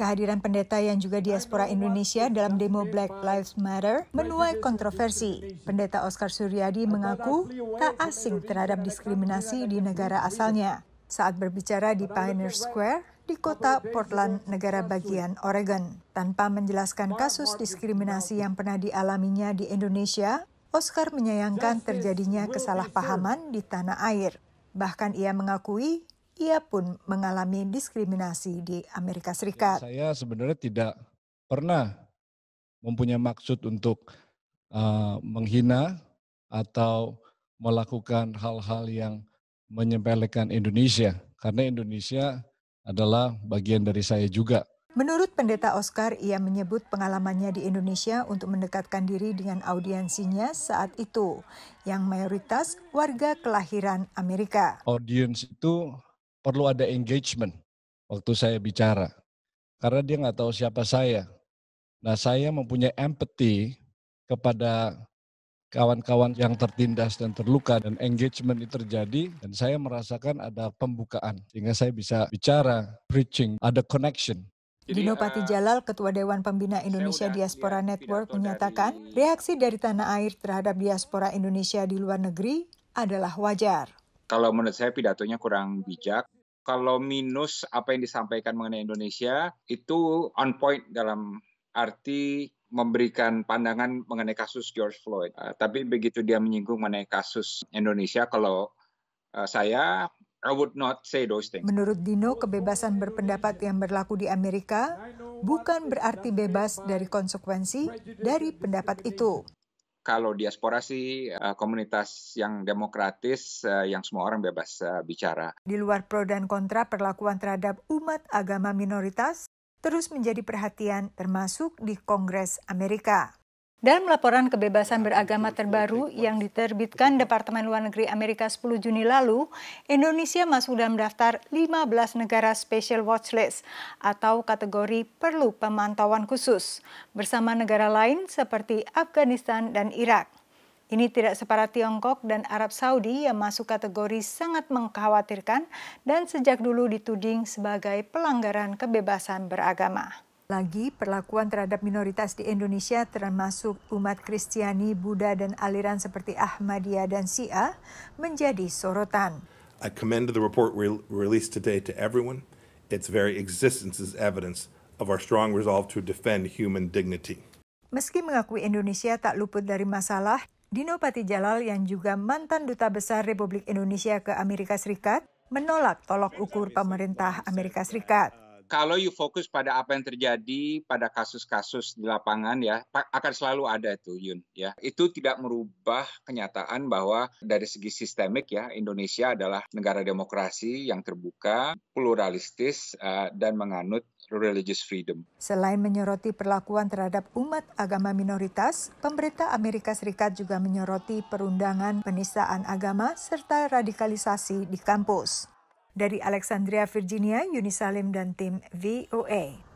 Kehadiran pendeta yang juga diaspora Indonesia dalam demo Black Lives Matter menuai kontroversi. Pendeta Oscar Suryadi mengaku tak asing terhadap diskriminasi di negara asalnya saat berbicara di Pioneer Square di kota Portland, negara bagian Oregon. Tanpa menjelaskan kasus diskriminasi yang pernah dialaminya di Indonesia, Oscar menyayangkan terjadinya kesalahpahaman di tanah air. Bahkan ia mengakui ia pun mengalami diskriminasi di Amerika Serikat. Ya, saya sebenarnya tidak pernah mempunyai maksud untuk uh, menghina atau melakukan hal-hal yang menyempelekan Indonesia karena Indonesia adalah bagian dari saya juga. Menurut pendeta Oscar, ia menyebut pengalamannya di Indonesia untuk mendekatkan diri dengan audiensinya saat itu, yang mayoritas warga kelahiran Amerika. Audiens itu perlu ada engagement waktu saya bicara. Karena dia nggak tahu siapa saya. Nah saya mempunyai empathy kepada kawan-kawan yang tertindas dan terluka dan engagement itu terjadi dan saya merasakan ada pembukaan sehingga saya bisa bicara preaching ada connection Dino Pati eh, Jalal, Ketua Dewan Pembina Indonesia Diaspora Network, menyatakan reaksi dari tanah air terhadap diaspora Indonesia di luar negeri adalah wajar. Kalau menurut saya pidatonya kurang bijak, kalau minus apa yang disampaikan mengenai Indonesia itu on point dalam arti memberikan pandangan mengenai kasus George Floyd. Uh, tapi begitu dia menyinggung mengenai kasus Indonesia, kalau uh, saya I would not say those things. Menurut Dino, kebebasan berpendapat yang berlaku di Amerika bukan berarti bebas dari konsekuensi dari pendapat itu kalau diaspora sih eh, komunitas yang demokratis eh, yang semua orang bebas eh, bicara. Di luar pro dan kontra perlakuan terhadap umat agama minoritas terus menjadi perhatian termasuk di Kongres Amerika. Dalam laporan kebebasan beragama terbaru yang diterbitkan Departemen Luar Negeri Amerika 10 Juni lalu, Indonesia masuk dalam daftar 15 negara special watch list atau kategori perlu pemantauan khusus bersama negara lain seperti Afghanistan dan Irak. Ini tidak separah Tiongkok dan Arab Saudi yang masuk kategori sangat mengkhawatirkan dan sejak dulu dituding sebagai pelanggaran kebebasan beragama. Lagi, perlakuan terhadap minoritas di Indonesia termasuk umat Kristiani, Buddha, dan aliran seperti Ahmadiyah dan Syiah menjadi sorotan. I commend the report we released today to everyone. Its very existence is evidence of our strong resolve to defend human dignity. Meski mengakui Indonesia tak luput dari masalah, Dino Pati Jalal yang juga mantan duta besar Republik Indonesia ke Amerika Serikat menolak tolok ukur pemerintah Amerika Serikat kalau you fokus pada apa yang terjadi pada kasus-kasus di lapangan ya akan selalu ada itu Yun ya. Itu tidak merubah kenyataan bahwa dari segi sistemik ya Indonesia adalah negara demokrasi yang terbuka, pluralistis eh, dan menganut religious freedom. Selain menyoroti perlakuan terhadap umat agama minoritas, pemerintah Amerika Serikat juga menyoroti perundangan penistaan agama serta radikalisasi di kampus. Dari Alexandria, Virginia, Yuni Salim dan tim VOA.